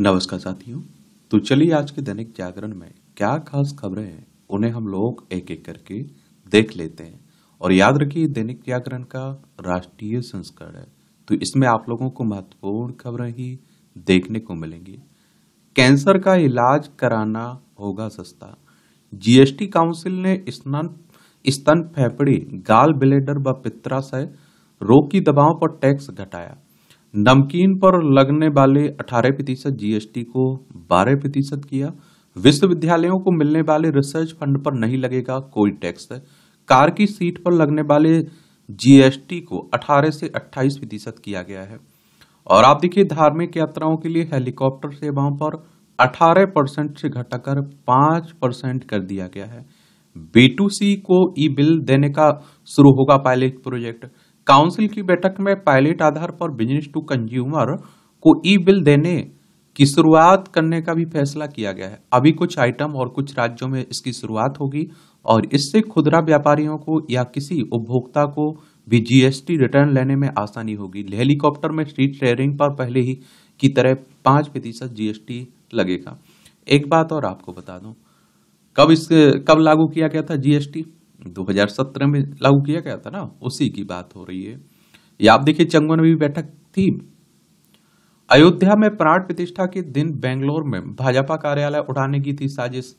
नमस्कार साथियों तो चलिए आज के दैनिक जागरण में क्या खास खबरें हैं उन्हें हम लोग एक एक करके देख लेते हैं और याद रखिए दैनिक जागरण का राष्ट्रीय संस्करण है तो इसमें आप लोगों को महत्वपूर्ण खबरें ही देखने को मिलेंगी कैंसर का इलाज कराना होगा सस्ता जीएसटी काउंसिल ने स्नान स्तन फेफड़ी गाल ब्लेडर व पित्राशय रोग की दवाओं पर टैक्स घटाया नमकीन पर लगने वाले 18 प्रतिशत जीएसटी को 12 प्रतिशत किया विश्वविद्यालयों को मिलने वाले रिसर्च फंड पर नहीं लगेगा कोई टैक्स कार की सीट पर लगने वाले जीएसटी को 18 से 28 प्रतिशत किया गया है और आप देखिए धार्मिक यात्राओं के लिए हेलीकॉप्टर सेवाओं पर 18 परसेंट से घटाकर 5 परसेंट कर दिया गया है बी को ई बिल देने का शुरू होगा पायलट प्रोजेक्ट काउंसिल की बैठक में पायलट आधार पर बिजनेस टू कंज्यूमर को ई बिल देने की शुरुआत करने का भी फैसला किया गया है अभी कुछ आइटम और कुछ राज्यों में इसकी शुरुआत होगी और इससे खुदरा व्यापारियों को या किसी उपभोक्ता को भी जीएसटी रिटर्न लेने में आसानी होगी हेलीकॉप्टर में स्ट्रीट शेयरिंग पर पहले ही की तरह पाँच प्रतिशत जीएसटी लगेगा एक बात और आपको बता दूं कब इस कब लागू किया गया था जीएसटी 2017 में लागू किया गया था ना उसी की बात हो रही है या आप देखिए चंगवन में भी बैठक थी अयोध्या में प्राण प्रतिष्ठा के दिन बेंगलोर में भाजपा कार्यालय उठाने की थी साजिश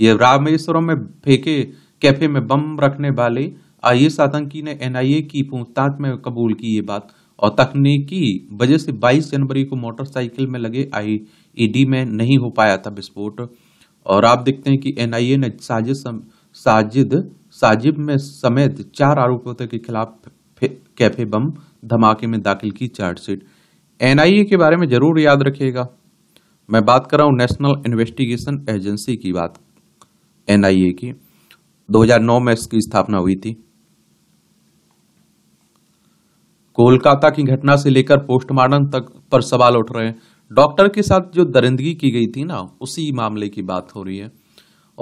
ये रामेश्वरम में फेंके कैफे में बम रखने वाले आई एस आतंकी ने एनआईए की पूछताछ में कबूल की ये बात और तकनीकी वजह से 22 जनवरी को मोटरसाइकिल में लगे आईईडी में नहीं हो पाया था विस्फोट और आप देखते हैं कि एनआईए ने साजिद साजिद साजिब में समेत चार आरोपियों के खिलाफ कैफे बम धमाके में दाखिल की चार्जशीट एनआईए के बारे में जरूर याद रखिएगा मैं बात कर रहा हूँ नेशनल इन्वेस्टिगेशन एजेंसी की बात एनआईए की 2009 में इसकी स्थापना हुई थी कोलकाता की घटना से लेकर पोस्टमार्टम तक पर सवाल उठ रहे हैं डॉक्टर के साथ जो दरिंदगी की गई थी ना उसी मामले की बात हो रही है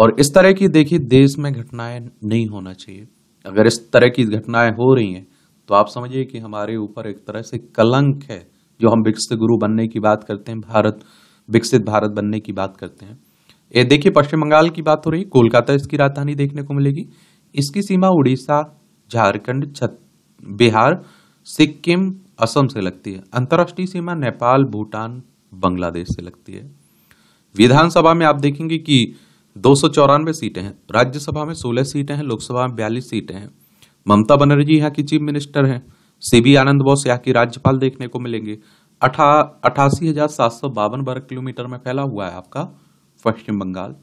और इस तरह की देखिए देश में घटनाएं नहीं होना चाहिए अगर इस तरह की घटनाएं हो रही हैं तो आप समझिए कि हमारे ऊपर एक तरह से कलंक है जो हम विकसित गुरु बनने की बात करते हैं भारत विकसित भारत बनने की बात करते हैं ये देखिए पश्चिम बंगाल की बात हो रही है कोलकाता इसकी राजधानी देखने को मिलेगी इसकी सीमा उड़ीसा झारखंड छत बिहार सिक्किम असम से लगती है अंतर्राष्ट्रीय सीमा नेपाल भूटान बांग्लादेश से लगती है विधानसभा में आप देखेंगे कि दो सौ चौरानवे सीटें हैं राज्यसभा में सोलह सीटें हैं लोकसभा में बयालीस सीटें हैं ममता बनर्जी यहाँ की चीफ मिनिस्टर हैं सी बी आनंद बोस यहाँ की राज्यपाल देखने को मिलेंगे अठासी हजार सात सौ बावन वर्ग किलोमीटर में फैला हुआ है आपका पश्चिम बंगाल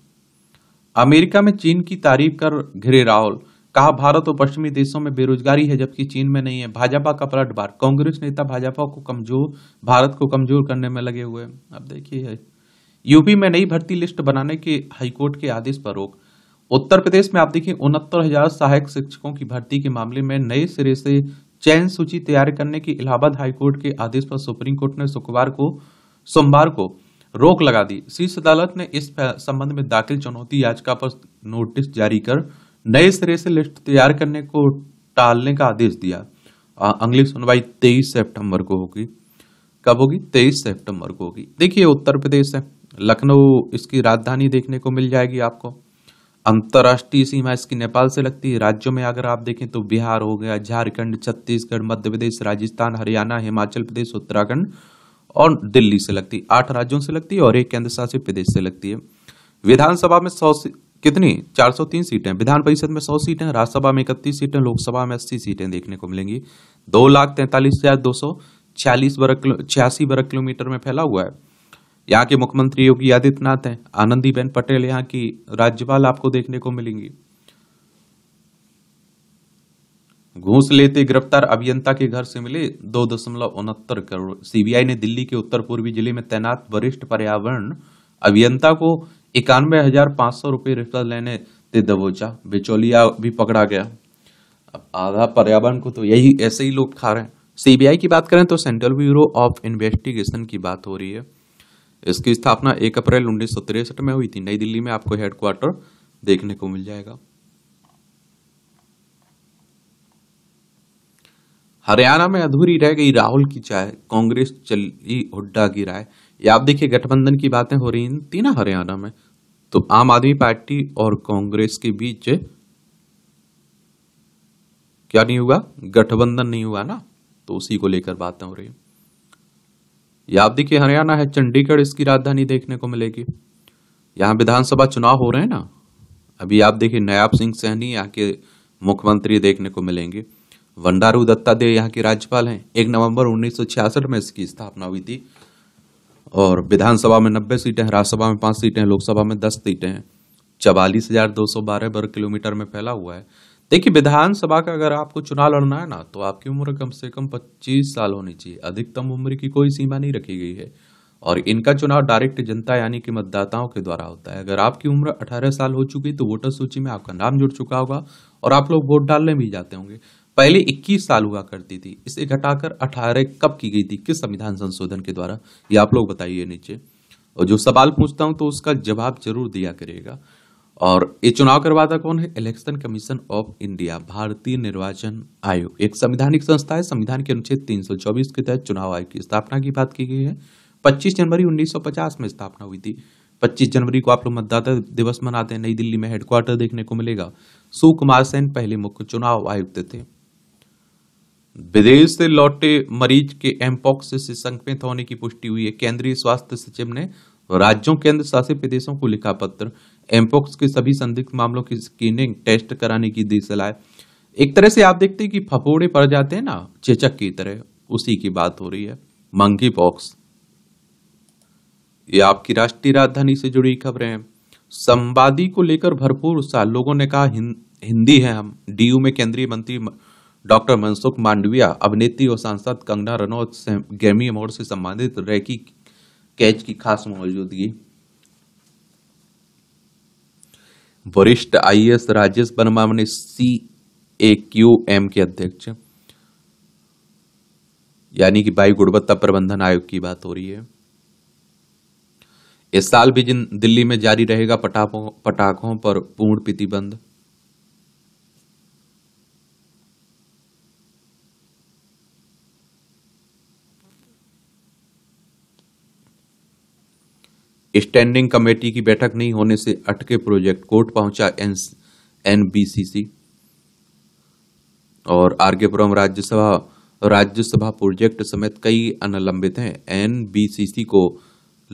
अमेरिका में चीन की तारीफ कर घिरे राहुल कहा भारत और पश्चिमी देशों में बेरोजगारी है जबकि चीन में नहीं है भाजपा का पलटवार कांग्रेस नेता भाजपा को कमजोर भारत को कमजोर करने में लगे हुए अब देखिए यूपी में नई भर्ती लिस्ट बनाने के हाईकोर्ट के आदेश पर रोक उत्तर प्रदेश में आप देखिए उनहत्तर हजार सहायक शिक्षकों की भर्ती के मामले में नए सिरे से चयन सूची तैयार करने की इलाहाबाद हाईकोर्ट के आदेश पर सुप्रीम कोर्ट ने शुक्रवार को सोमवार को रोक लगा दी शीर्ष अदालत ने इस संबंध में दाखिल चुनौती याचिका पर नोटिस जारी कर नए सिरे से लिस्ट तैयार करने को टालने का आदेश दिया अगली सुनवाई तेईस सेप्टेम्बर को होगी कब होगी तेईस सेप्टेम्बर को होगी देखिए उत्तर प्रदेश है लखनऊ इसकी राजधानी देखने को मिल जाएगी आपको अंतर्राष्ट्रीय सीमा इसकी नेपाल से लगती है राज्यों में अगर आप देखें तो बिहार हो गया झारखंड छत्तीसगढ़ मध्य प्रदेश राजस्थान हरियाणा हिमाचल प्रदेश उत्तराखंड और दिल्ली से लगती है आठ राज्यों से लगती है और एक केंद्र शासित प्रदेश से लगती है विधानसभा में सौ कितनी चार सौ तीन सीटें विधान परिषद में सौ सीटें राज्यसभा में इकतीस सीटें लोकसभा में अस्सी सीटें देखने को मिलेंगी दो लाख तैंतालीस हजार दो सौ छियालीस वर्ग छियासी वर्ग किलोमीटर में फैला हुआ है यहाँ के मुख्यमंत्री योगी आदित्यनाथ हैं आनंदीबेन पटेल यहाँ की राज्यपाल आपको देखने को मिलेंगी घूस लेते गिरफ्तार अभियंता के घर से मिले दो दशमलव उनहत्तर करोड़ सीबीआई ने दिल्ली के उत्तर पूर्वी जिले में तैनात वरिष्ठ पर्यावरण अभियंता को इक्यानवे हजार पांच सौ रुपये रिश्वत लेने दे दबोचा बिचौलिया भी पकड़ा गया अब आधा पर्यावरण को तो यही ऐसे ही लोग खा रहे हैं सीबीआई की बात करें तो सेंट्रल ब्यूरो ऑफ इन्वेस्टिगेशन की बात हो रही है इसकी स्थापना एक अप्रैल उन्नीस में हुई थी नई दिल्ली में आपको हेडक्वार्टर देखने को मिल जाएगा हरियाणा में अधूरी रह गई राहुल की चाय कांग्रेस चली हुड्डा की राय या आप देखिए गठबंधन की बातें हो रही हैं तीनों हरियाणा में तो आम आदमी पार्टी और कांग्रेस के बीच क्या नहीं हुआ गठबंधन नहीं हुआ ना तो उसी को लेकर बातें हो रही है या आप देखिए हरियाणा है चंडीगढ़ इसकी राजधानी देखने को मिलेगी यहाँ विधानसभा चुनाव हो रहे हैं ना अभी आप देखिए नयाब सिंह सहनी यहाँ के मुख्यमंत्री देखने को मिलेंगे वंडारू दत्तादेव यहाँ के राज्यपाल हैं एक नवंबर 1966 में इसकी स्थापना हुई थी और विधानसभा में नब्बे सीटें हैं राज्यसभा में पाँच सीटें हैं लोकसभा में दस सीटें हैं चवालीस हजार दो सौ बारह वर्ग किलोमीटर में फैला हुआ है देखिए विधानसभा का अगर आपको चुनाव लड़ना है ना तो आपकी उम्र कम से कम 25 साल होनी चाहिए अधिकतम उम्र की कोई सीमा नहीं रखी गई है और इनका चुनाव डायरेक्ट जनता यानी कि मतदाताओं के द्वारा होता है अगर आपकी उम्र 18 साल हो चुकी तो वोटर सूची में आपका नाम जुड़ चुका होगा और आप लोग वोट डालने भी जाते होंगे पहले 21 साल हुआ करती थी इसे घटाकर 18 कब की गई थी किस संविधान संशोधन के द्वारा ये आप लोग बताइए नीचे और जो सवाल पूछता हूँ तो उसका जवाब जरूर दिया करिएगा और ये चुनाव करवाता कौन है इलेक्शन कमीशन ऑफ इंडिया भारतीय निर्वाचन आयोग एक संविधानिक संस्था है संविधान के अनुच्छेद 324 के तहत चुनाव आयोग की स्थापना की बात की गई है 25 जनवरी 1950 में स्थापना हुई थी 25 जनवरी को आप लोग मतदाता दिवस मनाते हैं नई दिल्ली में हेडक्वार्टर देखने को मिलेगा सुकुमार सेन पहले मुख्य चुनाव आयुक्त थे विदेश से लौटे मरीज के एम्पॉक्स से संक्रमित होने की पुष्टि हुई है केंद्रीय स्वास्थ्य सचिव ने राज्यों केंद्र शासित प्रदेशों को लिखा पत्र एम्पोक्स के सभी संदिग्ध मामलों की स्क्रीनिंग टेस्ट कराने की दी सलाह एक तरह से आप देखते हैं कि फफोड़े पड़ जाते हैं ना चेचक की तरह उसी की बात हो रही है मंकी पॉक्स ये आपकी राष्ट्रीय राजधानी से जुड़ी खबरें हैं संवादी को लेकर भरपूर उत्साह लोगों ने कहा हिं, हिंदी है हम डीयू में केंद्रीय मंत्री डॉक्टर मनसुख मांडविया अभिनेत्री और सांसद कंगना रनौत से गैमी अवार्ड से संबंधित रैकी कैच की खास मौजूदगी वरिष्ठ आई एस राजेश वर्मा बने सी ए क्यू एम के अध्यक्ष यानी कि वायु गुणवत्ता प्रबंधन आयोग की बात हो रही है इस साल भी जिन दिल्ली में जारी रहेगा पटाखों पटाखों पर पूर्ण प्रतिबंध स्टैंडिंग कमेटी की बैठक नहीं होने से अटके प्रोजेक्ट कोर्ट पहुंचा एन बी और सी और आर्गेपुरम राज्यसभा राज्यसभा प्रोजेक्ट समेत कई अनलंबित हैं सी को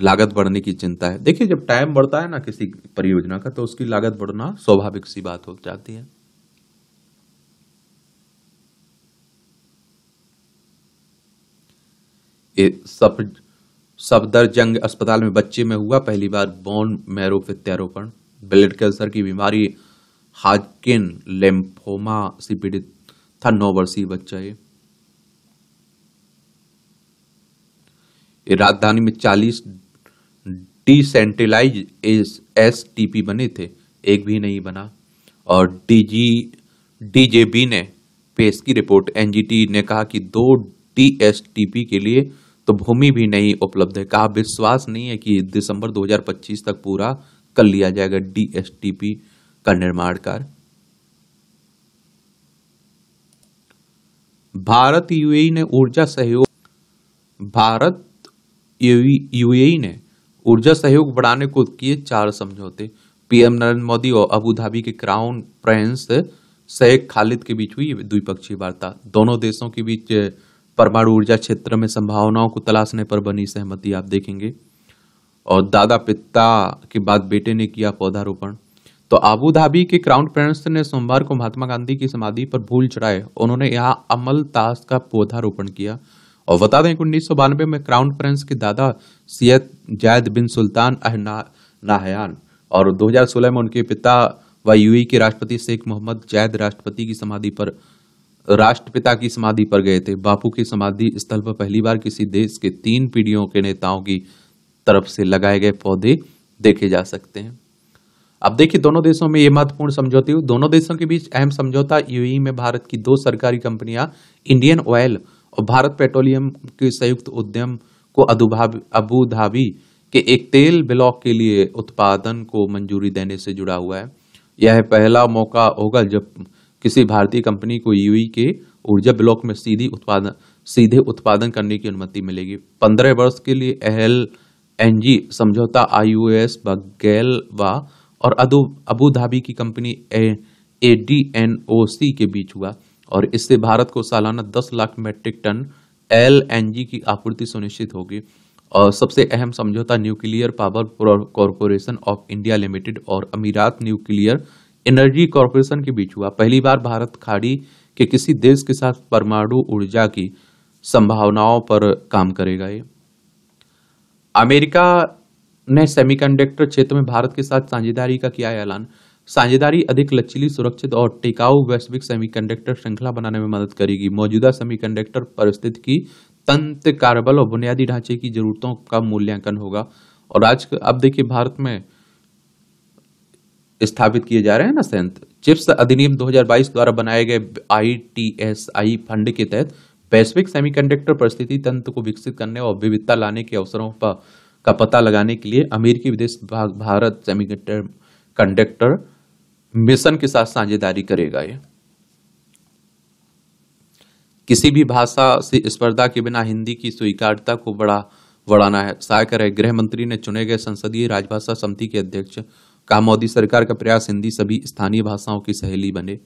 लागत बढ़ने की चिंता है देखिए जब टाइम बढ़ता है ना किसी परियोजना का तो उसकी लागत बढ़ना स्वाभाविक सी बात हो जाती है सफ सफदर जंग अस्पताल में बच्चे में हुआ पहली बार बोन मैरो प्रत्यारोपण ब्लड कैंसर की बीमारी हाजकिन लेम्फोमा से पीड़ित था नौ वर्षीय बच्चा ये राजधानी में चालीस decentralize S S T P बने थे एक भी नहीं बना और डीजी डीजेबी ने पेश की रिपोर्ट एनजीटी ने कहा कि दो डीएसटीपी के लिए तो भूमि भी नहीं उपलब्ध है कहा विश्वास नहीं है कि दिसंबर 2025 तक पूरा कर लिया जाएगा डीएसटीपी का निर्माण कार्य भारत यूएई e ने ऊर्जा सहयोग भारत यूएई e, e ने ऊर्जा सहयोग बढ़ाने को किए चार समझौते पीएम नरेंद्र मोदी और अबू धाबी के क्राउन प्रिंस शेख खालिद के बीच हुई द्विपक्षीय वार्ता दोनों देशों के बीच परमाणु ऊर्जा क्षेत्र में संभावनाओं को तलाशने पर बनी सहमति आप देखेंगे और दादा पिता के बाद बेटे ने किया पौधारोपण तो आबू धाबी के क्राउन प्रिंस ने सोमवार को महात्मा गांधी की समाधि पर भूल चढ़ाए उन्होंने यहाँ अमल ताश का पौधारोपण किया और बता दें कि उन्नीस में क्राउन प्रिंस के दादा सैयद जायद बिन सुल्तान अहना नाहयान और 2016 में उनके पिता व यूएई के राष्ट्रपति शेख मोहम्मद जायद राष्ट्रपति की समाधि पर राष्ट्रपिता की समाधि पर गए थे बापू की समाधि स्थल पर पहली बार किसी देश के तीन पीढ़ियों के नेताओं की तरफ से लगाए गए पौधे देखे जा सकते हैं अब देखिए दोनों देशों में ये महत्वपूर्ण समझौते हुए दोनों देशों के बीच अहम समझौता यूएई में भारत की दो सरकारी कंपनियां इंडियन ऑयल और भारत पेट्रोलियम के संयुक्त उद्यम को अबू धाबी के एक तेल ब्लॉक के लिए उत्पादन को मंजूरी देने से जुड़ा हुआ है यह पहला मौका होगा जब किसी भारतीय कंपनी को यू के ऊर्जा ब्लॉक में सीधी उत्पादन सीधे उत्पादन करने की अनुमति मिलेगी पंद्रह वर्ष के लिए एल एन जी समझौता आई यू एस व व और अबू धाबी की company A D N O C के बीच हुआ और इससे भारत को सालाना दस lakh metric ton L N G की आपूर्ति सुनिश्चित होगी और सबसे अहम समझौता nuclear power corporation of India limited और अमीरात न्यूक्लियर एनर्जी कॉरपोरेशन के बीच हुआ पहली बार भारत खाड़ी के किसी देश के साथ परमाणु ऊर्जा की संभावनाओं पर काम करेगा ये अमेरिका ने सेमीकंडक्टर क्षेत्र में भारत के साथ साझेदारी का किया ऐलान साझेदारी अधिक लचीली सुरक्षित और टिकाऊ वैश्विक सेमीकंडक्टर श्रृंखला बनाने में मदद करेगी मौजूदा सेमीकंडक्टर परिस्थिति की तंत्र कार्यबल और बुनियादी ढांचे की जरूरतों का मूल्यांकन होगा और आज अब देखिए भारत में स्थापित किए जा रहे हैं ना संयंत्र चिप्स अधिनियम 2022 द्वारा बनाए गए आई फंड के तहत वैश्विक सेमीकंडक्टर परिस्थिति तंत्र को विकसित करने और विविधता लाने के अवसरों पर का पता लगाने के लिए अमेरिकी विदेश विभाग भारत सेमीकंडक्टर कंडक्टर मिशन के साथ साझेदारी करेगा ये किसी भी भाषा से स्पर्धा के बिना हिंदी की स्वीकारता को बड़ा बढ़ाना है सहायक गृह मंत्री ने चुने गए संसदीय राजभाषा समिति के अध्यक्ष का मोदी सरकार का प्रयास हिंदी सभी स्थानीय भाषाओं की सहेली बने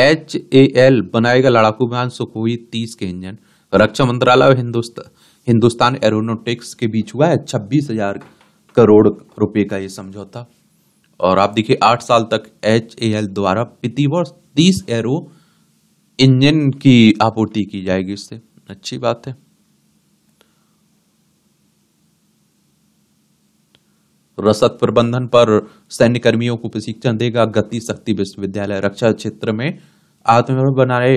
एच ए एल बनाएगा लड़ाकू विमान सुखोई तीस के इंजन रक्षा मंत्रालय और हिंदुस्तान हिंदुस्तान एरोनोटिक्स के बीच हुआ है छब्बीस हजार करोड़ रुपए का ये समझौता और आप देखिए आठ साल तक एच ए एल द्वारा प्रतिवर्ष तीस एरो इंजन की आपूर्ति की जाएगी इससे अच्छी बात है रसद प्रबंधन पर सैन्य कर्मियों को प्रशिक्षण देगा गति शक्ति विश्वविद्यालय रक्षा क्षेत्र में आत्मनिर्भर बनाए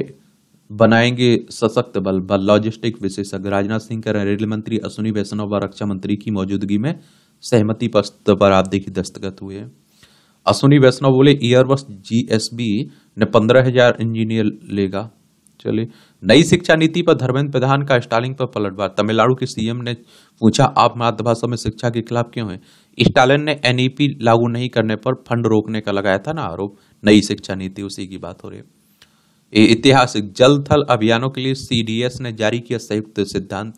बनाएंगे सशक्त बल बल लॉजिस्टिक विशेषज्ञ राजनाथ सिंह कर रेल मंत्री अश्विनी वैष्णव व रक्षा मंत्री की मौजूदगी में सहमति पत्र पर आप देखिए दस्तखत हुए अश्विनी वैष्णव बोले ईयरबस जी एस बी ने पंद्रह हजार इंजीनियर लेगा चलिए नई शिक्षा नीति पर धर्मेंद्र प्रधान का स्टालिन पर पलटवार तमिलनाडु के सीएम ने पूछा आप मातृभाषा में शिक्षा के खिलाफ क्यों हैं स्टालिन ने एनईपी e लागू नहीं करने पर फंड रोकने का लगाया था ना आरोप नई शिक्षा नीति उसी की बात हो रही है ऐतिहासिक जल थल अभियानों के लिए सीडीएस ने जारी किया संयुक्त सिद्धांत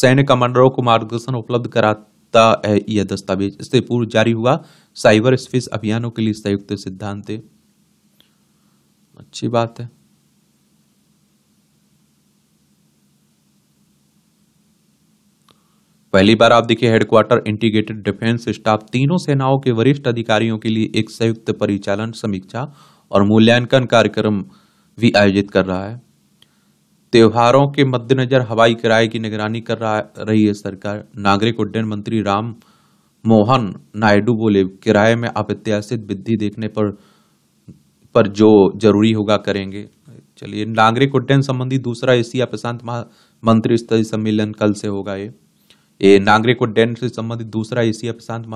सैन्य कमांडरों को मार्गदर्शन उपलब्ध कराता है यह दस्तावेज इससे पूर्व जारी हुआ साइबर स्पेस अभियानों के लिए संयुक्त सिद्धांत अच्छी बात है पहली बार आप देखिए हेडक्वार्टर इंटीग्रेटेड डिफेंस स्टाफ तीनों सेनाओं के वरिष्ठ अधिकारियों के लिए एक संयुक्त परिचालन समीक्षा और मूल्यांकन कार्यक्रम भी आयोजित कर रहा है त्योहारों के मद्देनजर हवाई किराए की निगरानी कर रहा रही है सरकार नागरिक उड्डयन मंत्री राम मोहन नायडू बोले किराए में अप्रत्याशित वृद्धि देखने पर पर जो जरूरी होगा करेंगे चलिए नागरिक उड्डयन संबंधी दूसरा एशिया प्रशांत मंत्री स्तरीय सम्मेलन कल से होगा ये ये नागरिक उड्डयन से संबंधित दूसरा एशिया प्रशांत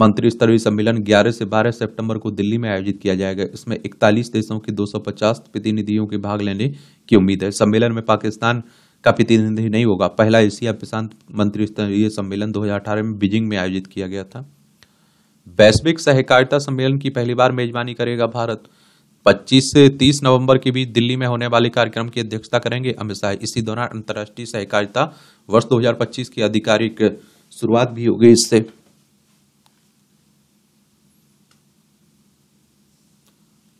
मंत्री स्तरीय सम्मेलन 11 से 12 सितंबर को दिल्ली में आयोजित किया जाएगा इसमें 41 देशों के 250 प्रतिनिधियों के भाग लेने की उम्मीद है सम्मेलन में पाकिस्तान का प्रतिनिधि नहीं होगा पहला एशिया प्रशांत मंत्री स्तरीय सम्मेलन 2018 में बीजिंग में आयोजित किया गया था वैश्विक सहकारिता सम्मेलन की पहली बार मेजबानी करेगा भारत 25 से 30 नवंबर के बीच दिल्ली में होने वाले कार्यक्रम की अध्यक्षता करेंगे अमित शाह इसी दौरान अंतर्राष्ट्रीय सहकारिता वर्ष 2025 की आधिकारिक शुरुआत भी होगी इससे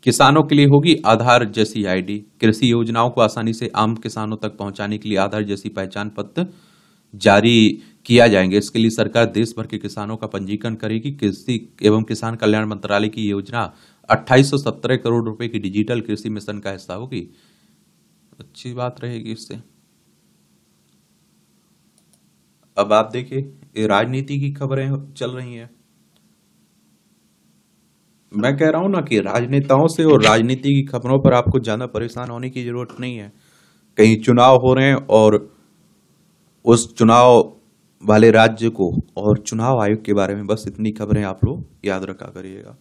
किसानों के लिए होगी आधार जैसी आईडी कृषि योजनाओं को आसानी से आम किसानों तक पहुंचाने के लिए आधार जैसी पहचान पत्र जारी किया जाएंगे इसके लिए सरकार देश भर के किसानों का पंजीकरण करेगी कृषि एवं किसान कल्याण मंत्रालय की योजना 2817 करोड़ रुपए की डिजिटल कृषि मिशन का हिस्सा होगी अच्छी बात रहेगी इससे अब आप देखिए राजनीति की खबरें चल रही हैं मैं कह रहा हूं ना कि राजनेताओं से और राजनीति की खबरों पर आपको ज्यादा परेशान होने की जरूरत नहीं है कहीं चुनाव हो रहे हैं और उस चुनाव वाले राज्य को और चुनाव आयोग के बारे में बस इतनी खबरें आप लोग याद रखा करिएगा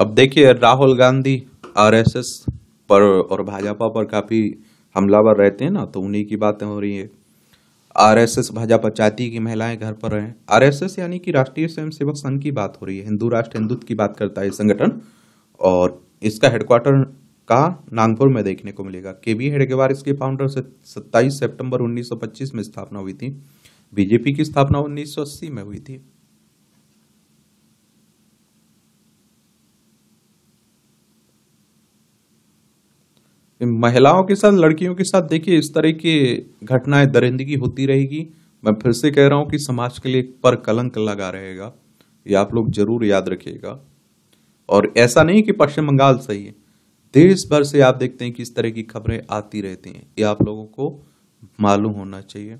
अब देखिए राहुल गांधी आरएसएस पर और भाजपा पर काफ़ी हमलावर रहते हैं ना तो उन्हीं की बातें हो रही है आरएसएस भाजपा चाहती है कि महिलाएं घर पर रहें आरएसएस यानी कि राष्ट्रीय स्वयंसेवक संघ की बात हो रही है हिंदू राष्ट्र हिंदुत्व की बात करता है संगठन और इसका हेडक्वार्टर का नागपुर में देखने को मिलेगा के बी हेडगेवार इसके फाउंडर से सत्ताईस सेप्टेम्बर 1925 में स्थापना हुई थी बीजेपी की स्थापना 1980 में हुई थी महिलाओं के साथ लड़कियों के साथ देखिए इस तरह की घटनाएं दरिंदगी होती रहेगी मैं फिर से कह रहा हूँ कि समाज के लिए पर कलंक लगा रहेगा ये आप लोग जरूर याद रखिएगा और ऐसा नहीं कि पश्चिम बंगाल सही है देश भर से आप देखते हैं कि इस तरह की खबरें आती रहती हैं ये आप लोगों को मालूम होना चाहिए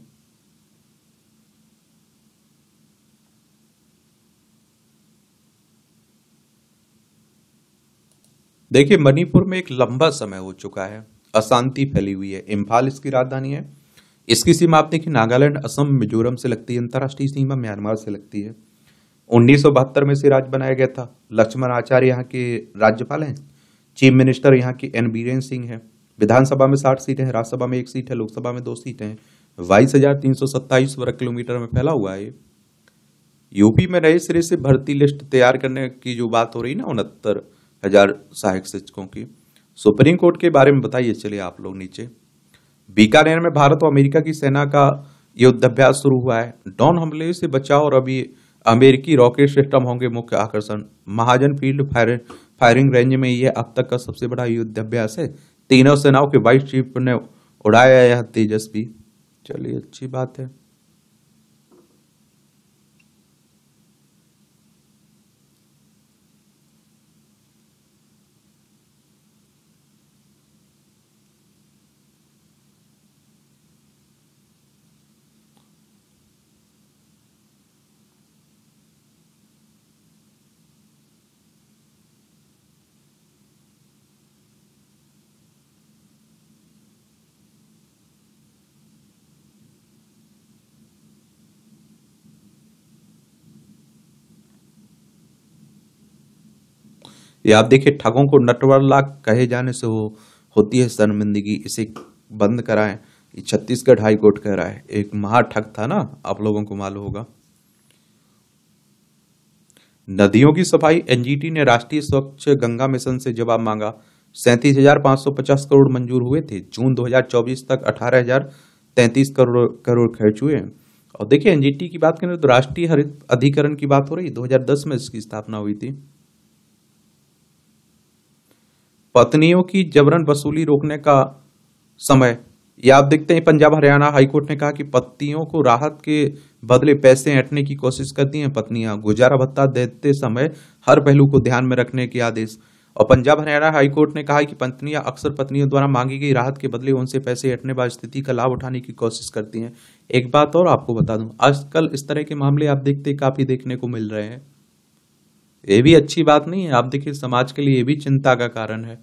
देखिए मणिपुर में एक लंबा समय हो चुका है अशांति फैली हुई है इम्फाल इसकी राजधानी है इसकी सीमा आप देखिए नागालैंड असम मिजोरम से लगती है अंतर्राष्ट्रीय सीमा म्यांमार से लगती है उन्नीस में से राज्य बनाया गया था लक्ष्मण आचार्य यहाँ के राज्यपाल हैं चीफ मिनिस्टर यहाँ के एन बीरेन सिंह हैं विधानसभा में साठ सीटें हैं राज्यसभा में एक सीट है लोकसभा में दो सीटें हैं बाईस हजार तीन सौ सत्ताईस वर्ग किलोमीटर में फैला हुआ है यूपी में नए सिरे से भर्ती लिस्ट तैयार करने की जो बात हो रही ना उनहत्तर हजार सहायक शिक्षकों की सुप्रीम कोर्ट के बारे में बताइए चलिए आप लोग नीचे बीकानेर में भारत और अमेरिका की सेना का युद्धाभ्यास शुरू हुआ है डॉन हमले से बचाव और अभी अमेरिकी रॉकेट सिस्टम होंगे मुख्य आकर्षण Mahajan field fire firing range में यह अब तक का सबसे बड़ा युद्धाभ्यास है तीनों सेनाओं के वाइस चीफ ने उड़ाया यह तेजस्वी चलिए अच्छी बात है ये आप देखिए ठगों को नटवरलाक कहे जाने से हो होती है शर्मिंदगी इसे बंद कराएं ये छत्तीसगढ़ हाई कोर्ट कह रहा है एक महाठग था ना आप लोगों को मालूम होगा नदियों की सफाई एनजीटी ने राष्ट्रीय स्वच्छ गंगा मिशन से जवाब मांगा सैंतीस हजार पांच सौ पचास करोड़ मंजूर हुए थे जून 2024 तक अठारह हजार तैतीस करोड़ करोड़ खर्च हुए और देखिए एनजीटी की बात करें तो राष्ट्रीय हरित अधिकरण की बात हो रही 2010 में इसकी स्थापना हुई थी पत्नियों की जबरन वसूली रोकने का समय या आप देखते हैं पंजाब हरियाणा हाईकोर्ट ने कहा कि पतियों को राहत के बदले पैसे हटने की कोशिश करती हैं पत्नियां गुजारा भत्ता देते समय हर पहलू को ध्यान में रखने के आदेश और पंजाब हरियाणा हाईकोर्ट ने कहा कि पत्नियां अक्सर पत्नियों द्वारा मांगी गई राहत के बदले उनसे पैसे हटने व स्थिति का लाभ उठाने की कोशिश करती हैं एक बात और आपको बता दूं आजकल इस तरह के मामले आप देखते काफी देखने को मिल रहे हैं ये भी अच्छी बात नहीं है आप देखिए समाज के लिए ये भी चिंता का कारण है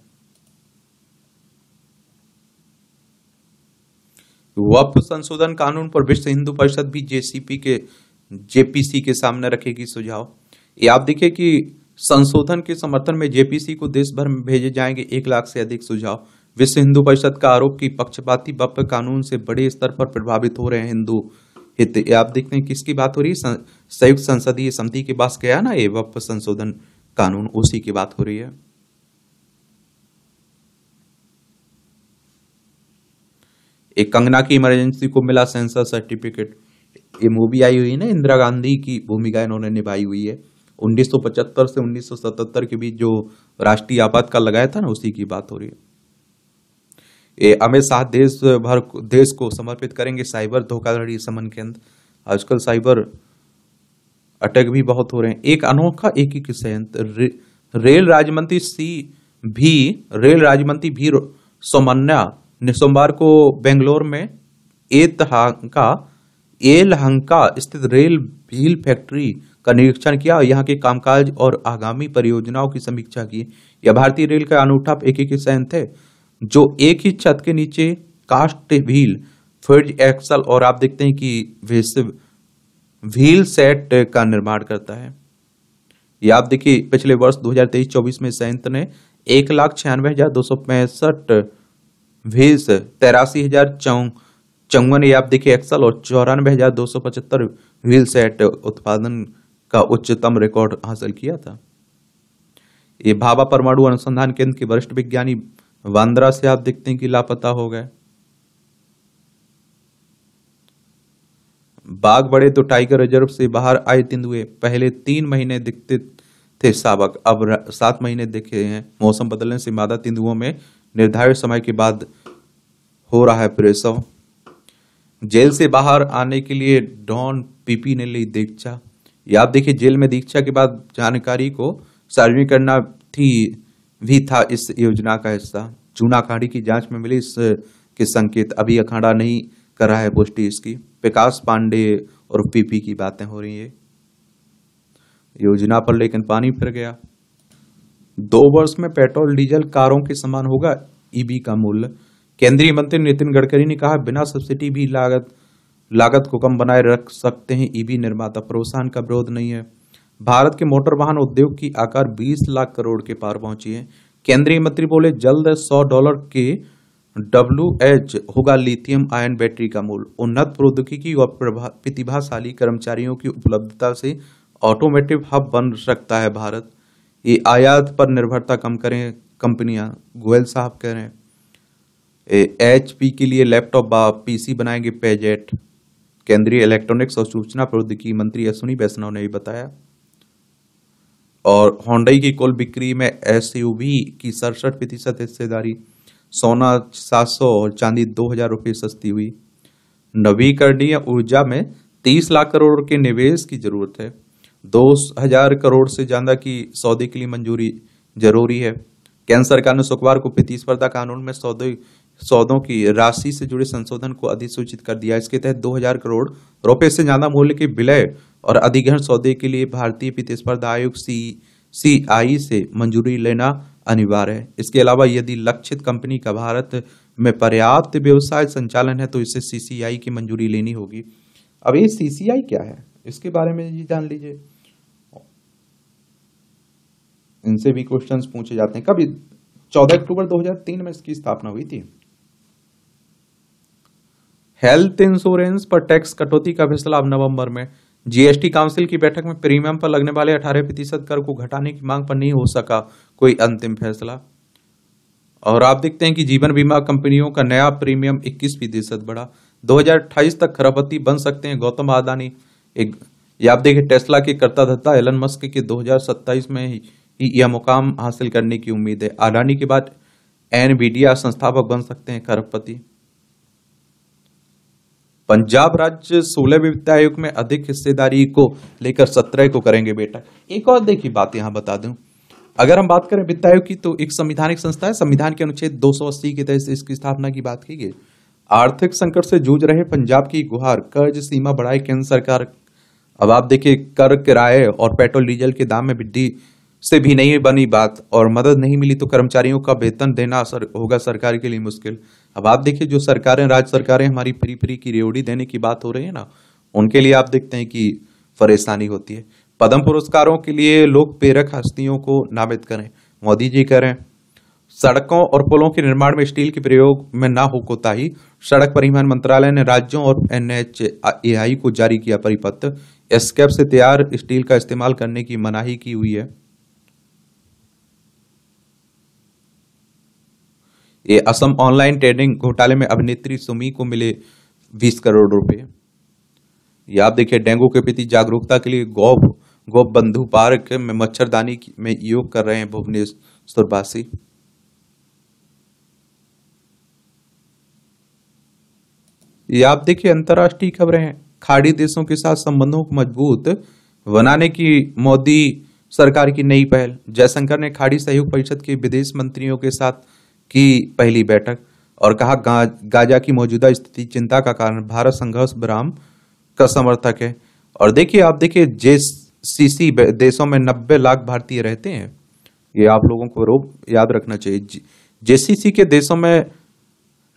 वप संशोधन कानून पर विश्व हिंदू परिषद भी जेसीपी के जेपीसी के सामने रखेगी सुझाव ये आप देखिए कि संशोधन के समर्थन में जेपीसी को देश भर में भेजे जाएंगे एक लाख से अधिक सुझाव विश्व हिंदू परिषद का आरोप कि पक्षपाती वप कानून से बड़े स्तर पर प्रभावित हो रहे हैं हिंदू हित आप देखते हैं किसकी बात हो रही है संयुक्त संसदीय समिति के पास गया ना ये वप संशोधन कानून उसी की बात हो रही है एक कंगना की इमरजेंसी को मिला सेंसर सर्टिफिकेट ये मूवी आई हुई ना इंदिरा गांधी की भूमिका इन्होंने निभाई हुई है 1975 से 1977 के बीच जो राष्ट्रीय आपातकाल लगाया था ना उसी की बात हो रही है ये अमित शाह देश भर देश को समर्पित करेंगे साइबर धोखाधड़ी समन केंद्र आजकल साइबर अटैक भी बहुत हो रहे हैं एक अनोखा एक ही संयंत्र रे, रेल राज्य मंत्री सी भी रेल राज्य मंत्री भी सोमन्या सोमवार को बेंगलोर में एतहांका एलहंका स्थित रेल भील फैक्ट्री का निरीक्षण किया और यहाँ के कामकाज और आगामी परियोजनाओं की समीक्षा की यह भारतीय रेल का अनूठा एकीकरण थे जो एक ही छत के नीचे कास्ट व्हील फ्रिज एक्सल और आप देखते हैं कि व्हील सेट का निर्माण करता है यह आप देखिए पिछले वर्ष 2023-24 में संयंत्र ने एक लाख छियानवे हजार दो सौ पैंसठ भीस तेरासी हजार चौवन ये आप देखिए एक्सल और चौरानवे हजार दो सौ पचहत्तर व्हील सेट उत्पादन का उच्चतम रिकॉर्ड हासिल किया था ये भाबा परमाणु अनुसंधान केंद्र के वरिष्ठ विज्ञानी वांद्रा से आप देखते हैं कि लापता हो गए बाघ बड़े तो टाइगर रिजर्व से बाहर आए तेंदुए पहले तीन महीने दिखते थे सावक अब सात महीने दिखे हैं मौसम बदलने से मादा तेंदुओं में निर्धारित समय के बाद हो रहा है प्रसव जेल से बाहर आने के लिए डॉन पीपी ने ली दीक्षा या आप देखिए जेल में दीक्षा के बाद जानकारी को सार्वजनिक करना थी भी था इस योजना का हिस्सा अखाड़ी की जांच में मिली इस के संकेत अभी अखाड़ा नहीं कर रहा है पुष्टि इसकी विकास पांडे और पीपी की बातें हो रही है योजना पर लेकिन पानी फिर गया दो वर्ष में पेट्रोल डीजल कारों के समान होगा ईबी का मूल्य केंद्रीय मंत्री नितिन गडकरी ने कहा बिना सब्सिडी भी लागत लागत को कम बनाए रख सकते हैं ईवी निर्माता प्रोत्साहन का विरोध नहीं है भारत के मोटर वाहन उद्योग की आकार 20 लाख करोड़ के पार पहुंची है केंद्रीय मंत्री बोले जल्द 100 डॉलर के डब्ल्यू एच होगा लिथियम आयन बैटरी का मूल्य उन्नत प्रौद्योगिकी और प्रतिभाशाली कर्मचारियों की उपलब्धता से ऑटोमेटिव हब बन सकता है भारत ये आयात पर निर्भरता कम करें कंपनियां गोयल साहब कह रहे हैं एच पी के लिए लैपटॉप पी पीसी बनाएंगे पेजेट केंद्रीय इलेक्ट्रॉनिक्स और सूचना प्रौद्योगिकी मंत्री अश्विनी वैष्णव ने भी बताया और होंडई की कुल बिक्री में एस की सड़सठ प्रतिशत हिस्सेदारी सोना सात सौ और चांदी दो हजार रुपये सस्ती हुई नवीकरणीय ऊर्जा में तीस लाख करोड़ के निवेश की जरूरत है दो हजार करोड़ से ज़्यादा की सौदे के लिए मंजूरी जरूरी है केंद्र सरकार ने शुक्रवार को प्रतिस्पर्धा कानून में सौदे सौदों की राशि से जुड़े संशोधन को अधिसूचित कर दिया इसके तहत 2000 करोड़ रुपए से ज़्यादा मूल्य के विलय और अधिग्रहण सौदे के लिए भारतीय प्रतिस्पर्धा आयोग सी सी आई से मंजूरी लेना अनिवार्य है इसके अलावा यदि लक्षित कंपनी का भारत में पर्याप्त व्यवसाय संचालन है तो इसे सी की मंजूरी लेनी होगी अब ये सी क्या है इसके बारे में ये जान लीजिए इनसे भी क्वेश्चन पूछे जाते हैं कभी चौदह अक्टूबर 2003 में इसकी स्थापना हुई थी हेल्थ इंश्योरेंस पर टैक्स कटौती का फैसला अब नवंबर में जीएसटी काउंसिल की बैठक में प्रीमियम पर लगने वाले 18 प्रतिशत कर को घटाने की मांग पर नहीं हो सका कोई अंतिम फैसला और आप देखते हैं कि जीवन बीमा कंपनियों का नया प्रीमियम 21 प्रतिशत बढ़ा 2028 तक खराबती बन सकते हैं गौतम अदानी एक ये आप देखिए टेस्ला के कर्ता धत्ता एलन मस्क के 2027 में ही या मुकाम हासिल करने की उम्मीद है अडानी के बाद एनवीडिया संस्थापक बन सकते हैं खरबपति पंजाब राज्य सोलह वित्त आयोग में अधिक हिस्सेदारी को लेकर सत्रह को करेंगे बेटा एक और देखिए बात यहां बता दूं अगर हम बात करें वित्त आयोग की तो एक संविधानिक संस्था है संविधान के अनुच्छेद दो के तहत इसकी स्थापना की बात की गई आर्थिक संकट से जूझ रहे पंजाब की गुहार कर्ज सीमा बढ़ाए केंद्र सरकार अब आप देखिए कर किराए और पेट्रोल डीजल के दाम में वृद्धि से भी नहीं बनी बात और मदद नहीं मिली तो कर्मचारियों का वेतन देना सर, होगा सरकार के लिए मुश्किल अब आप देखिए जो सरकारें राज्य सरकारें हमारी फ्री फ्री की रेवड़ी देने की बात हो रही है ना उनके लिए आप देखते हैं कि परेशानी होती है पद्म पुरस्कारों के लिए लोग प्रेरक हस्तियों को नामित करें मोदी जी करें सड़कों और पुलों के निर्माण में स्टील के प्रयोग में ना हो कोताही सड़क परिवहन मंत्रालय ने राज्यों और एन को जारी किया परिपत्र स्केप से तैयार स्टील का इस्तेमाल करने की मनाही की हुई है ये असम ऑनलाइन ट्रेडिंग घोटाले में अभिनेत्री सुमी को मिले बीस करोड़ रुपए ये आप देखिए डेंगू के प्रति जागरूकता के लिए गौ गौ बंधु पार्क में मच्छरदानी में योग कर रहे हैं भुवनेश्वरवासी ये आप देखिए अंतर्राष्ट्रीय खबरें हैं खाड़ी देशों के साथ संबंधों को मजबूत बनाने की मोदी सरकार की नई पहल जयशंकर ने खाड़ी सहयोग परिषद के विदेश मंत्रियों के साथ की पहली बैठक और कहा गा, गाजा की मौजूदा स्थिति चिंता का कारण भारत संघर्ष विराम का समर्थक है और देखिए आप देखिए जे सी सी देशों में नब्बे लाख भारतीय रहते हैं ये आप लोगों को रोक याद रखना चाहिए जे सी सी के देशों में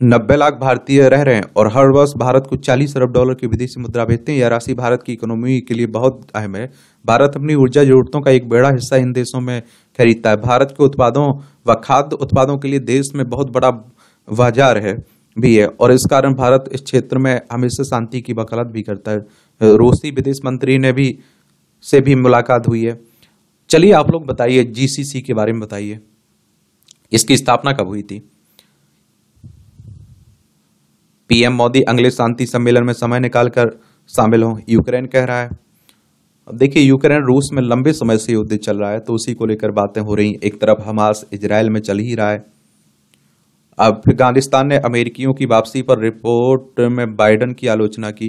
नब्बे लाख भारतीय रह रहे हैं और हर वर्ष भारत को चालीस अरब डॉलर की विदेशी मुद्रा भेजते हैं यह राशि भारत की इकोनॉमी के लिए बहुत अहम है भारत अपनी ऊर्जा जरूरतों का एक बड़ा हिस्सा इन देशों में खरीदता है भारत के उत्पादों व खाद्य उत्पादों के लिए देश में बहुत बड़ा बाजार है भी है और इस कारण भारत इस क्षेत्र में हमेशा शांति की वकालत भी करता है रूसी विदेश मंत्री ने भी से भी मुलाकात हुई है चलिए आप लोग बताइए जीसीसी के बारे में बताइए इसकी स्थापना कब हुई थी पीएम मोदी अगले शांति सम्मेलन में समय निकालकर शामिल हों यूक्रेन कह रहा है देखिए यूक्रेन रूस में लंबे समय से युद्ध चल रहा है तो उसी को लेकर बातें हो रही एक तरफ हमास इसराइल में चल ही रहा है अफगानिस्तान ने अमेरिकियों की वापसी पर रिपोर्ट में बाइडन की आलोचना की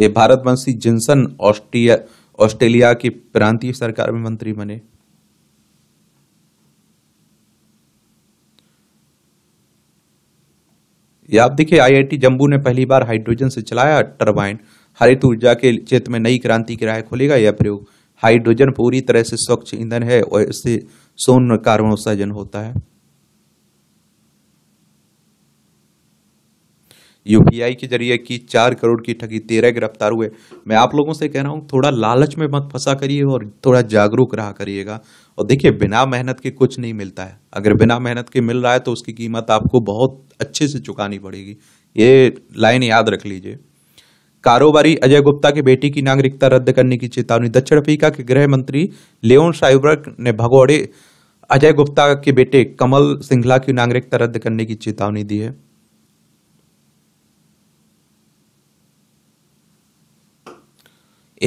ये भारतवंशी जिंसन ऑस्ट्रिया ऑस्ट्रेलिया की प्रांतीय सरकार में मंत्री बने ये आप देखिए आईआईटी जम्बू ने पहली बार हाइड्रोजन से चलाया टर्बाइन हरित ऊर्जा के क्षेत्र में नई क्रांति की राह खोलेगा यह प्रयोग हाइड्रोजन पूरी तरह से स्वच्छ ईंधन है और इससे शून्य कार्बन उत्सर्जन होता है यूपीआई के जरिए की चार करोड़ की ठगी तेरह गिरफ्तार हुए मैं आप लोगों से कह रहा हूँ थोड़ा लालच में मत फंसा करिए और थोड़ा जागरूक रहा करिएगा और देखिए बिना मेहनत के कुछ नहीं मिलता है अगर बिना मेहनत के मिल रहा है तो उसकी कीमत आपको बहुत अच्छे से चुकानी पड़ेगी ये लाइन याद रख लीजिए कारोबारी अजय गुप्ता के बेटी की नागरिकता रद्द करने की चेतावनी दक्षिण अफ्रीका के गृह मंत्री लियोन साइबर्ग ने भगोड़े अजय गुप्ता के बेटे कमल सिंघला की नागरिकता रद्द करने की चेतावनी दी है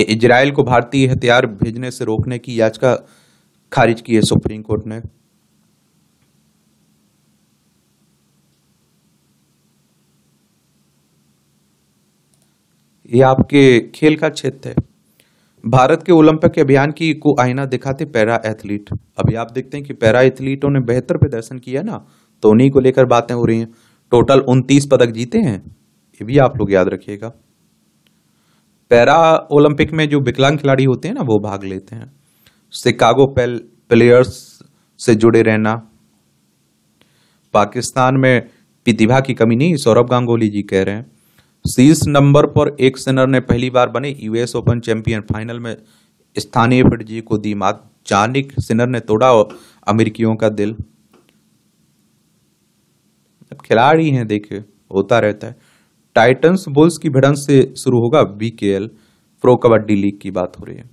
इजराइल को भारतीय हथियार भेजने से रोकने की याचिका खारिज की है सुप्रीम कोर्ट ने ये आपके खेल का क्षेत्र है भारत के ओलंपिक अभियान की को आईना दिखाते पैरा एथलीट अभी आप देखते हैं कि पैरा एथलीटों ने बेहतर प्रदर्शन किया ना तो उन्हीं को लेकर बातें हो रही हैं टोटल उनतीस पदक जीते हैं ये भी आप लोग याद रखिएगा पैरा ओलंपिक में जो विकलांग खिलाड़ी होते हैं ना वो भाग लेते हैं शिकागो प्लेयर्स से जुड़े रहना पाकिस्तान में प्रतिभा की कमी नहीं सौरभ गांगुली जी कह रहे हैं शीर्ष नंबर पर एक सेनर ने पहली बार बने यूएस ओपन चैंपियन फाइनल में स्थानीय जी को दी मात जानिक सिनर ने तोड़ा अमेरिकियों का दिल खिलाड़ी हैं देखिए होता रहता है टाइटन्स बुल्स की भिड़ंत से शुरू होगा बीकेएल प्रो कबड्डी लीग की बात हो रही है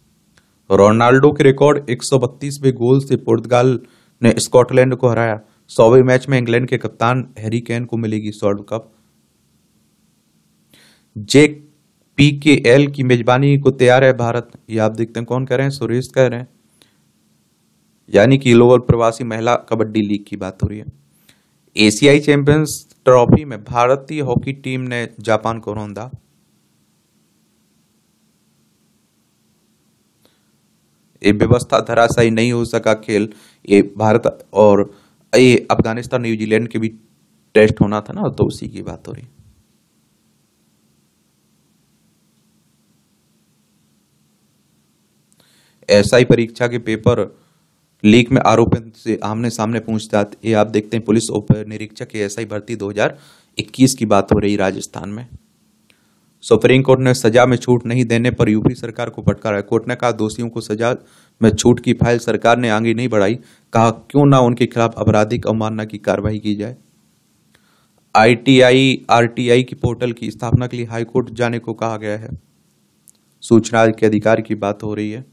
रोनाल्डो के रिकॉर्ड 132वें गोल से पुर्तगाल ने स्कॉटलैंड को हराया सौवे मैच में इंग्लैंड के कप्तान हैरी केन को मिलेगी स्वर्ण cup J P K L की मेजबानी को तैयार है भारत ये आप देखते हैं कौन कह रहे हैं सुरेश कह रहे हैं यानी कि लोअर प्रवासी महिला कबड्डी लीग की बात हो रही है एशियाई चैंपियंस ट्रॉफी में भारतीय हॉकी टीम ने जापान को रौंदा ये व्यवस्था धराशायी नहीं हो सका खेल ये भारत और ये अफगानिस्तान न्यूजीलैंड के भी टेस्ट होना था ना तो उसी की बात हो रही ऐसा ही परीक्षा के पेपर लीक में आरोपियों से आमने सामने पूछताछ ये आप देखते हैं पुलिस उप निरीक्षक एस भर्ती 2021 की बात हो रही राजस्थान में सुप्रीम कोर्ट ने सजा में छूट नहीं देने पर यूपी सरकार को फटकारा कोर्ट ने कहा दोषियों को सजा में छूट की फाइल सरकार ने आगे नहीं बढ़ाई कहा क्यों ना उनके खिलाफ आपराधिक अवमानना की कार्रवाई की जाए आईटीआई आरटीआई की पोर्टल की स्थापना के लिए हाईकोर्ट जाने को कहा गया है सूचना के अधिकार की बात हो रही है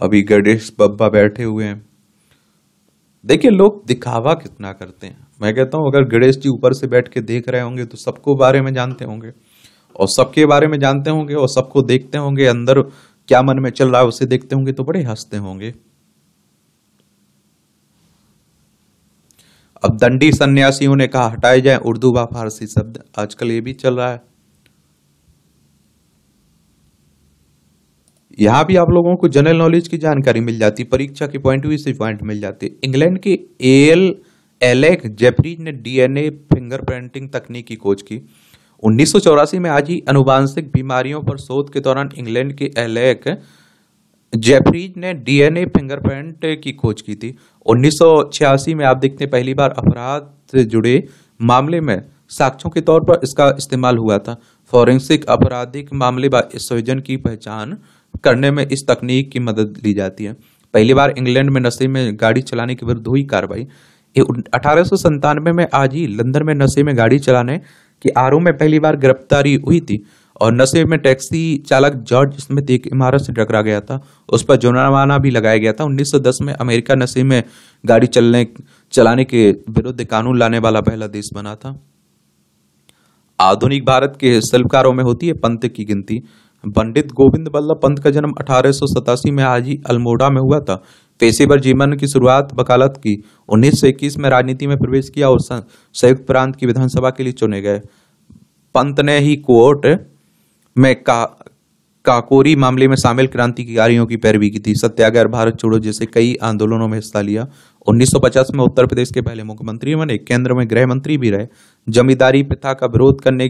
अभी गणेश बब्बा बैठे हुए हैं देखिए लोग दिखावा कितना करते हैं मैं कहता हूँ अगर गणेश जी ऊपर से बैठ के देख रहे होंगे तो सबको बारे में जानते होंगे और सबके बारे में जानते होंगे और सबको देखते होंगे अंदर क्या मन में चल रहा है उसे देखते होंगे तो बड़े हंसते होंगे अब दंडी सन्यासियों ने कहा हटाए जाए उर्दू व फारसी शब्द आजकल ये भी चल रहा है यहाँ भी आप लोगों को जनरल नॉलेज की जानकारी मिल जाती परीक्षा के पॉइंट व्यू से पॉइंट मिल जाते इंग्लैंड के एल एलेक जेफरीज ने डीएनए फिंगरप्रिंटिंग तकनीक की खोज की उन्नीस में आज ही अनुवांशिक बीमारियों पर शोध के दौरान इंग्लैंड के एलेक जेफरीज ने डीएनए फिंगरप्रिंट की खोज की थी उन्नीस में आप देखते हैं पहली बार अपराध से जुड़े मामले में साक्ष्यों के तौर पर इसका इस्तेमाल हुआ था फॉरेंसिक आपराधिक मामले व सृजन की पहचान करने में इस तकनीक की मदद ली जाती है पहली बार इंग्लैंड में नशे में गाड़ी चलाने के विरुद्ध हुई कार्रवाई अठारह में आज ही लंदन में नशे में गाड़ी चलाने के आरोप में पहली बार गिरफ्तारी हुई थी और नशे में टैक्सी चालक जॉर्ज स्मिथ एक इमारत से टकरा गया था उस पर जुर्माना भी लगाया गया था 1910 में अमेरिका नशे में गाड़ी चलने चलाने के विरुद्ध कानून लाने वाला पहला देश बना था आधुनिक भारत के शिल्पकारों में होती है पंत की गिनती पंडित गोविंद बल्लभ पंत का जन्म अठारह में आज ही अल्मोड़ा में हुआ था पेशेवर जीवन की शुरुआत वकालत की उन्नीस में राजनीति में प्रवेश किया और संयुक्त प्रांत की विधानसभा के लिए चुने गए पंत ने ही कोर्ट में का काकोरी मामले में शामिल क्रांतिकारियों की पैरवी की थी सत्याग्रह भारत छोड़ो जैसे कई आंदोलनों में हिस्सा लिया 1950 में उत्तर प्रदेश के पहले मुख्यमंत्री बने केंद्र में गृह मंत्री भी रहे जमींदारी प्रथा का विरोध करने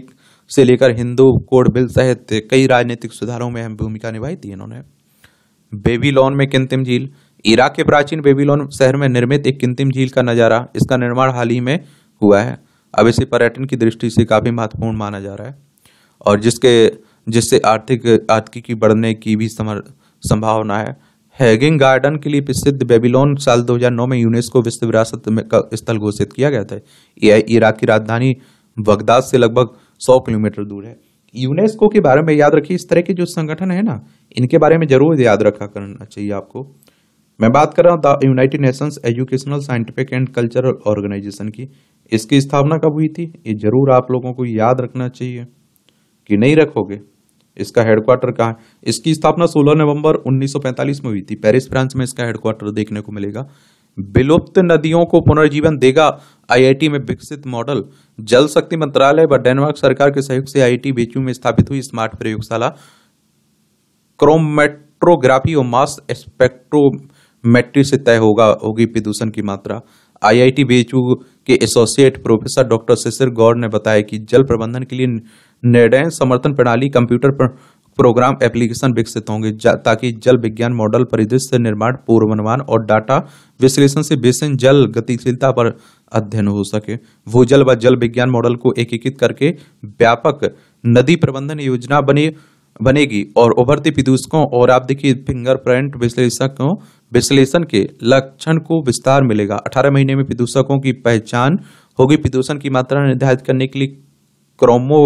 से लेकर हिंदू कोड बिल सहित कई राजनीतिक सुधारों में अहम भूमिका निभाई थी इन्होंने बेबीलोन में किंतिम झील इराक के प्राचीन बेबीलोन शहर में निर्मित एक किंतिम झील का नज़ारा इसका निर्माण हाल ही में हुआ है अब इसे पर्यटन की दृष्टि से काफ़ी महत्वपूर्ण माना जा रहा है और जिसके जिससे आर्थिक आर्थिकी की बढ़ने की भी संभावना है हैगिंग गार्डन के लिए प्रसिद्ध बेबीलोन साल 2009 में यूनेस्को विश्व विरासत में का स्थल घोषित किया गया था यह इराक की राजधानी बगदाद से लगभग सौ किलोमीटर दूर है यूनेस्को के बारे में याद रखिए इस तरह के जो संगठन है ना इनके बारे में जरूर याद रखा करना चाहिए आपको मैं बात कर रहा हूँ the United Nations educational scientific and cultural organization की इसकी स्थापना कब हुई थी ये जरूर आप लोगों को याद रखना चाहिए कि नहीं रखोगे इसका हेडक्वार्टर कहाँ इसकी स्थापना 16 नवंबर 1945 में हुई थी पेरिस फ्रांस में इसका हेडक्वार्टर देखने को मिलेगा विलुप्त नदियों को पुनर्जीवन देगा आईआईटी में विकसित मॉडल जल शक्ति मंत्रालय व डेनमार्क सरकार के सहयोग से आईआईटी बेचू में स्थापित हुई स्मार्ट प्रयोगशाला क्रोमेट्रोग्राफी और मास स्पेक्ट्रोमेट्री से तय होगा होगी प्रदूषण की मात्रा आईआईटी बेचू के associate professor doctor Shishir Gaur ने बताया कि जल प्रबंधन के लिए निर्णय समर्थन प्रणाली कंप्यूटर पर प्रोग्राम एप्लीकेशन विकसित होंगे ताकि जल विज्ञान मॉडल परिदृश्य निर्माण पूर्वानुमान और डाटा विश्लेषण से बेसिन जल गतिशीलता पर अध्ययन हो सके भूजल व जल विज्ञान मॉडल को एकीकृत करके व्यापक नदी प्रबंधन योजना बने बनेगी और उभरती प्रदूषकों और आप देखिए फिंगरप्रिंट विश्लेषकों विश्लेषण के लक्षण को विस्तार मिलेगा अठारह महीने में प्रदूषकों की पहचान होगी प्रदूषण की मात्रा निर्धारित करने के लिए क्रोमो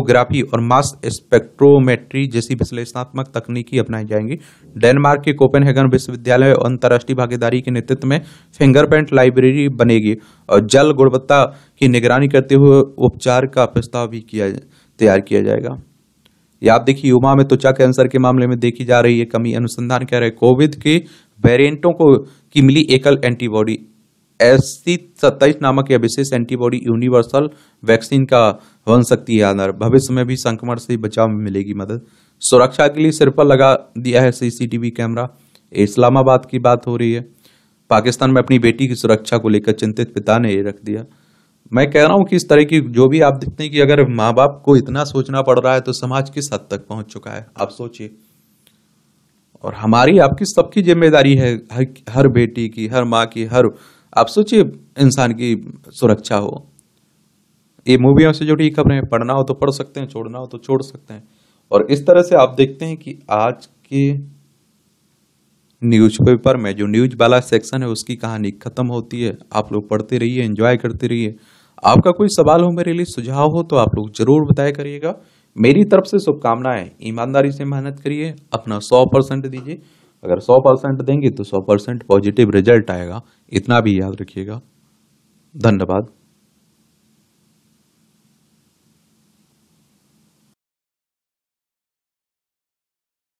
क्रिप्टोग्राफी और मास स्पेक्ट्रोमेट्री जैसी विश्लेषणात्मक तकनीकी अपनाई जाएंगी डेनमार्क के कोपेनहेगन विश्वविद्यालय और अंतर्राष्ट्रीय भागीदारी के नेतृत्व में फिंगरप्रिंट लाइब्रेरी बनेगी और जल गुणवत्ता की निगरानी करते हुए उपचार का प्रस्ताव भी किया तैयार किया जाएगा या आप देखिए युवा में त्वचा कैंसर के मामले में देखी जा रही है कमी अनुसंधान कह रहे कोविड के वेरियंटों को की मिली एकल एंटीबॉडी एस सी सत्ताईस नामक यह विशेष एंटीबॉडी यूनिवर्सल वैक्सीन का बन सकती है आनर भविष्य में भी संक्रमण से बचाव में मिलेगी मदद सुरक्षा के लिए सिर पर लगा दिया है सीसीटीवी कैमरा इस्लामाबाद की बात हो रही है पाकिस्तान में अपनी बेटी की सुरक्षा को लेकर चिंतित पिता ने ये रख दिया मैं कह रहा हूँ कि इस तरह की जो भी आप देखते हैं कि अगर माँ बाप को इतना सोचना पड़ रहा है तो समाज किस हद तक पहुंच चुका है आप सोचिए और हमारी आपकी सबकी जिम्मेदारी है हर बेटी की हर माँ की हर आप सोचिए इंसान की सुरक्षा हो ये मूवियों से जुड़ी खबरें पढ़ना हो तो पढ़ सकते हैं छोड़ना हो तो छोड़ सकते हैं और इस तरह से आप देखते हैं कि आज के न्यूज़पेपर में जो न्यूज वाला सेक्शन है उसकी कहानी खत्म होती है आप लोग पढ़ते रहिए एंजॉय करते रहिए आपका कोई सवाल हो मेरे लिए सुझाव हो तो आप लोग जरूर बताया करिएगा मेरी तरफ से शुभकामनाएं ईमानदारी से मेहनत करिए अपना सौ परसेंट दीजिए अगर सौ परसेंट देंगे तो सौ परसेंट पॉजिटिव रिजल्ट आएगा इतना भी याद रखिएगा धन्यवाद